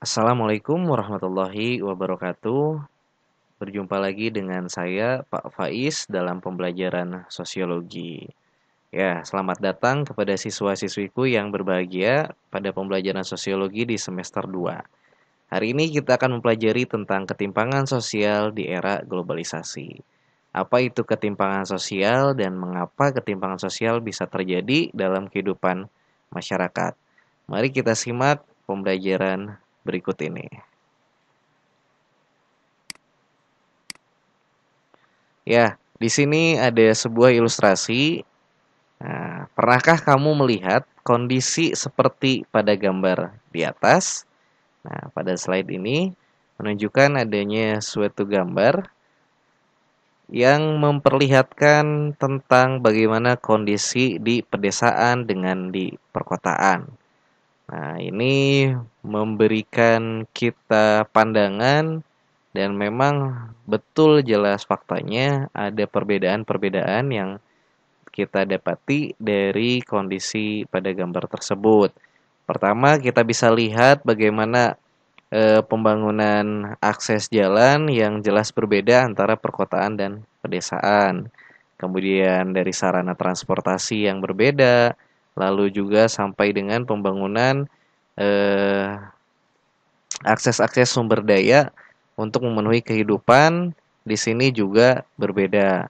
Assalamualaikum warahmatullahi wabarakatuh. Berjumpa lagi dengan saya Pak Faiz dalam pembelajaran sosiologi. Ya, selamat datang kepada siswa-siswiku yang berbahagia pada pembelajaran sosiologi di semester 2. Hari ini kita akan mempelajari tentang ketimpangan sosial di era globalisasi. Apa itu ketimpangan sosial dan mengapa ketimpangan sosial bisa terjadi dalam kehidupan masyarakat? Mari kita simak pembelajaran berikut ini. Ya, di sini ada sebuah ilustrasi. Nah, pernahkah kamu melihat kondisi seperti pada gambar di atas? Nah, pada slide ini menunjukkan adanya suatu gambar yang memperlihatkan tentang bagaimana kondisi di pedesaan dengan di perkotaan. Nah, ini memberikan kita pandangan dan memang betul jelas faktanya ada perbedaan-perbedaan yang kita dapati dari kondisi pada gambar tersebut. Pertama, kita bisa lihat bagaimana e, pembangunan akses jalan yang jelas berbeda antara perkotaan dan pedesaan. Kemudian dari sarana transportasi yang berbeda, lalu juga sampai dengan pembangunan eh, akses-akses eh, sumber daya untuk memenuhi kehidupan di sini juga berbeda.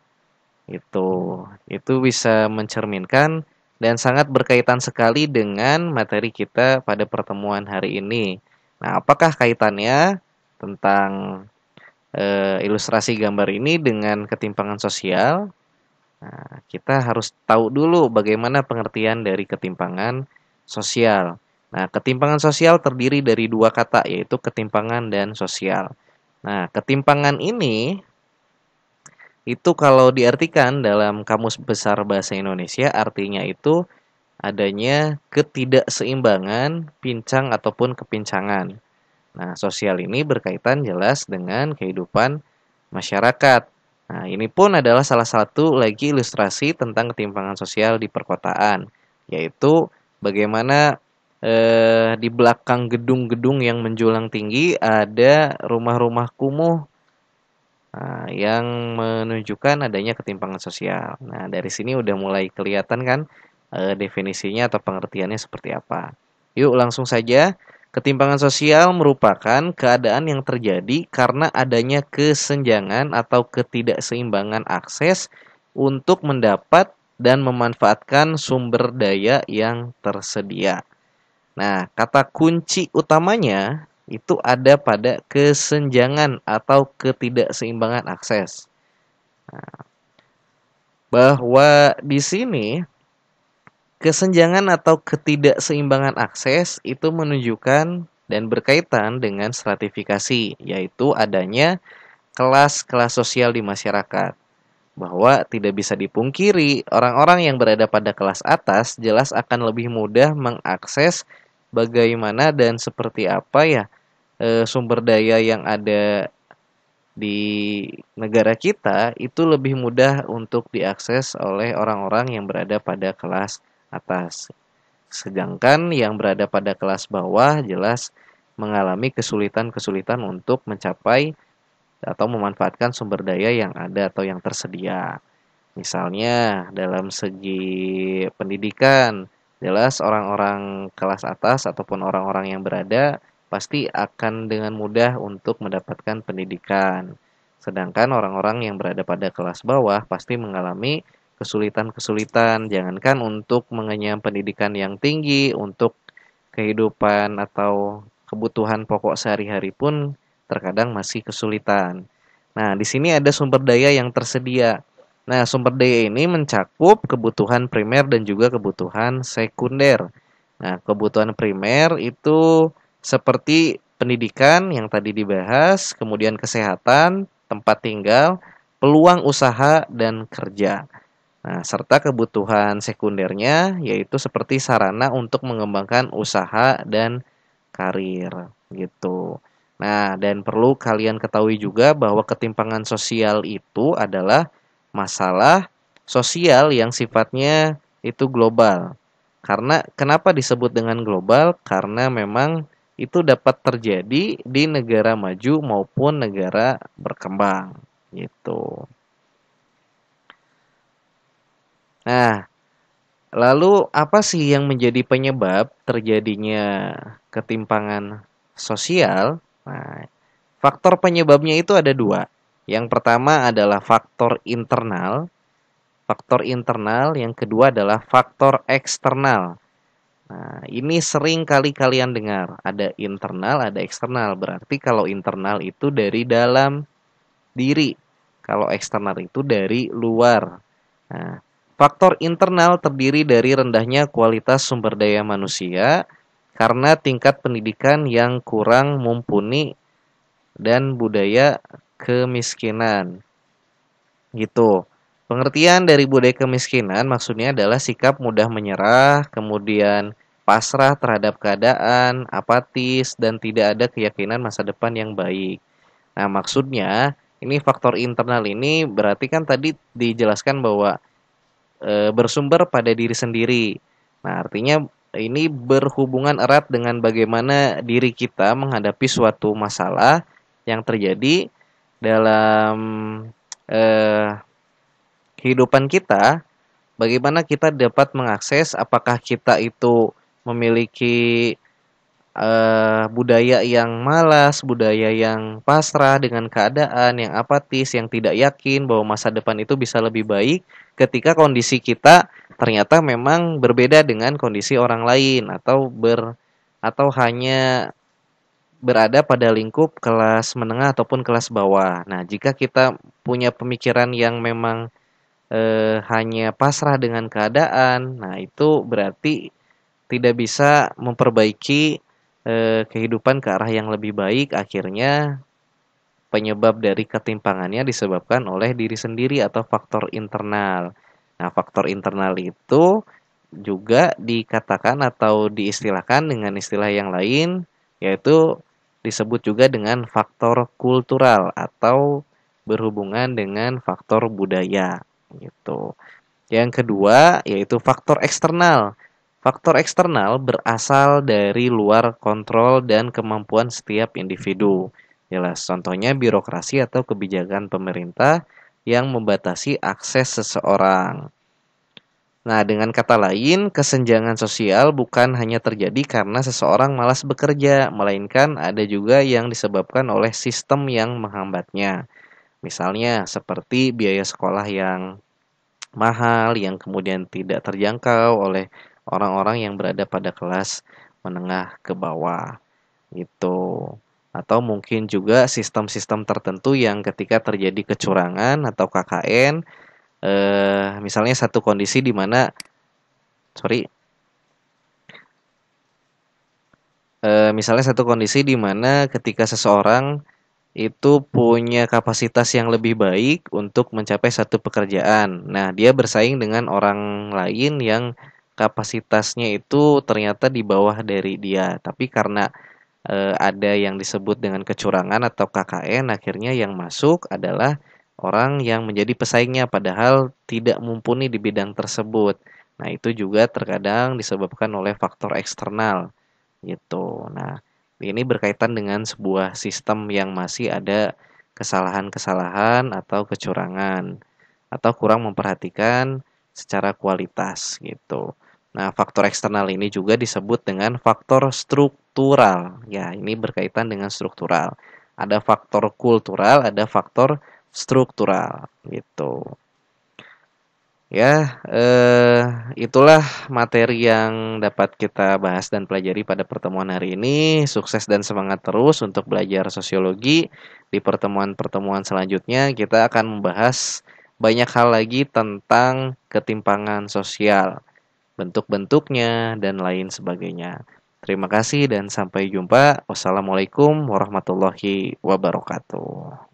Itu itu bisa mencerminkan dan sangat berkaitan sekali dengan materi kita pada pertemuan hari ini. Nah, apakah kaitannya tentang eh, ilustrasi gambar ini dengan ketimpangan sosial? Nah, kita harus tahu dulu bagaimana pengertian dari ketimpangan sosial. Nah, ketimpangan sosial terdiri dari dua kata, yaitu ketimpangan dan sosial. Nah, ketimpangan ini itu kalau diartikan dalam Kamus Besar Bahasa Indonesia artinya itu adanya ketidakseimbangan, pincang ataupun kepincangan. Nah, sosial ini berkaitan jelas dengan kehidupan masyarakat Nah, ini pun adalah salah satu lagi ilustrasi tentang ketimpangan sosial di perkotaan, yaitu bagaimana eh, di belakang gedung-gedung yang menjulang tinggi ada rumah-rumah kumuh nah, yang menunjukkan adanya ketimpangan sosial. Nah, dari sini udah mulai kelihatan kan eh, definisinya atau pengertiannya seperti apa. Yuk langsung saja Ketimpangan sosial merupakan keadaan yang terjadi karena adanya kesenjangan atau ketidakseimbangan akses untuk mendapat dan memanfaatkan sumber daya yang tersedia. Nah, kata kunci utamanya itu ada pada kesenjangan atau ketidakseimbangan akses. Nah, bahwa di sini Kesenjangan atau ketidakseimbangan akses itu menunjukkan dan berkaitan dengan stratifikasi, yaitu adanya kelas-kelas sosial di masyarakat. Bahwa tidak bisa dipungkiri, orang-orang yang berada pada kelas atas jelas akan lebih mudah mengakses bagaimana dan seperti apa ya e, sumber daya yang ada di negara kita itu lebih mudah untuk diakses oleh orang-orang yang berada pada kelas atas. Sedangkan yang berada pada kelas bawah jelas mengalami kesulitan-kesulitan untuk mencapai atau memanfaatkan sumber daya yang ada atau yang tersedia. Misalnya dalam segi pendidikan, jelas orang-orang kelas atas ataupun orang-orang yang berada pasti akan dengan mudah untuk mendapatkan pendidikan. Sedangkan orang-orang yang berada pada kelas bawah pasti mengalami kesulitan-kesulitan jangankan untuk mengenyam pendidikan yang tinggi untuk kehidupan atau kebutuhan pokok sehari-hari pun terkadang masih kesulitan. Nah, di sini ada sumber daya yang tersedia. Nah, sumber daya ini mencakup kebutuhan primer dan juga kebutuhan sekunder. Nah, kebutuhan primer itu seperti pendidikan yang tadi dibahas, kemudian kesehatan, tempat tinggal, peluang usaha dan kerja. Nah, serta kebutuhan sekundernya yaitu seperti sarana untuk mengembangkan usaha dan karir gitu. Nah, dan perlu kalian ketahui juga bahwa ketimpangan sosial itu adalah masalah sosial yang sifatnya itu global. Karena kenapa disebut dengan global? Karena memang itu dapat terjadi di negara maju maupun negara berkembang gitu. Nah, lalu apa sih yang menjadi penyebab terjadinya ketimpangan sosial? Nah, faktor penyebabnya itu ada dua. Yang pertama adalah faktor internal, faktor internal, yang kedua adalah faktor eksternal. Nah, ini sering kali kalian dengar, ada internal, ada eksternal. Berarti kalau internal itu dari dalam diri, kalau eksternal itu dari luar. Nah, Faktor internal terdiri dari rendahnya kualitas sumber daya manusia karena tingkat pendidikan yang kurang mumpuni dan budaya kemiskinan. Gitu. Pengertian dari budaya kemiskinan maksudnya adalah sikap mudah menyerah, kemudian pasrah terhadap keadaan, apatis, dan tidak ada keyakinan masa depan yang baik. Nah, maksudnya ini faktor internal ini berarti kan tadi dijelaskan bahwa e, bersumber pada diri sendiri. Nah, artinya ini berhubungan erat dengan bagaimana diri kita menghadapi suatu masalah yang terjadi dalam e, kehidupan kita. Bagaimana kita dapat mengakses apakah kita itu memiliki uh, budaya yang malas, budaya yang pasrah dengan keadaan, yang apatis, yang tidak yakin bahwa masa depan itu bisa lebih baik ketika kondisi kita ternyata memang berbeda dengan kondisi orang lain atau ber atau hanya berada pada lingkup kelas menengah ataupun kelas bawah. Nah, jika kita punya pemikiran yang memang eh, hanya pasrah dengan keadaan, nah itu berarti tidak bisa memperbaiki eh, kehidupan ke arah yang lebih baik akhirnya penyebab dari ketimpangannya disebabkan oleh diri sendiri atau faktor internal. Nah, faktor internal itu juga dikatakan atau diistilahkan dengan istilah yang lain yaitu disebut juga dengan faktor kultural atau berhubungan dengan faktor budaya gitu. Yang kedua yaitu faktor eksternal Faktor eksternal berasal dari luar kontrol dan kemampuan setiap individu. Jelas, contohnya birokrasi atau kebijakan pemerintah yang membatasi akses seseorang. Nah, dengan kata lain, kesenjangan sosial bukan hanya terjadi karena seseorang malas bekerja, melainkan ada juga yang disebabkan oleh sistem yang menghambatnya. Misalnya, seperti biaya sekolah yang mahal, yang kemudian tidak terjangkau oleh orang-orang yang berada pada kelas menengah ke bawah gitu atau mungkin juga sistem-sistem tertentu yang ketika terjadi kecurangan atau KKN eh, misalnya satu kondisi di mana sorry eh, misalnya satu kondisi di mana ketika seseorang itu punya kapasitas yang lebih baik untuk mencapai satu pekerjaan. Nah, dia bersaing dengan orang lain yang kapasitasnya itu ternyata di bawah dari dia. Tapi karena e, ada yang disebut dengan kecurangan atau KKN, akhirnya yang masuk adalah orang yang menjadi pesaingnya padahal tidak mumpuni di bidang tersebut. Nah, itu juga terkadang disebabkan oleh faktor eksternal gitu. Nah, ini berkaitan dengan sebuah sistem yang masih ada kesalahan-kesalahan atau kecurangan atau kurang memperhatikan secara kualitas gitu. Nah, faktor eksternal ini juga disebut dengan faktor struktural. Ya, ini berkaitan dengan struktural. Ada faktor kultural, ada faktor struktural gitu. Ya, eh, itulah materi yang dapat kita bahas dan pelajari pada pertemuan hari ini. Sukses dan semangat terus untuk belajar sosiologi. Di pertemuan-pertemuan selanjutnya kita akan membahas banyak hal lagi tentang ketimpangan sosial bentuk-bentuknya, dan lain sebagainya. Terima kasih dan sampai jumpa. Wassalamualaikum warahmatullahi wabarakatuh.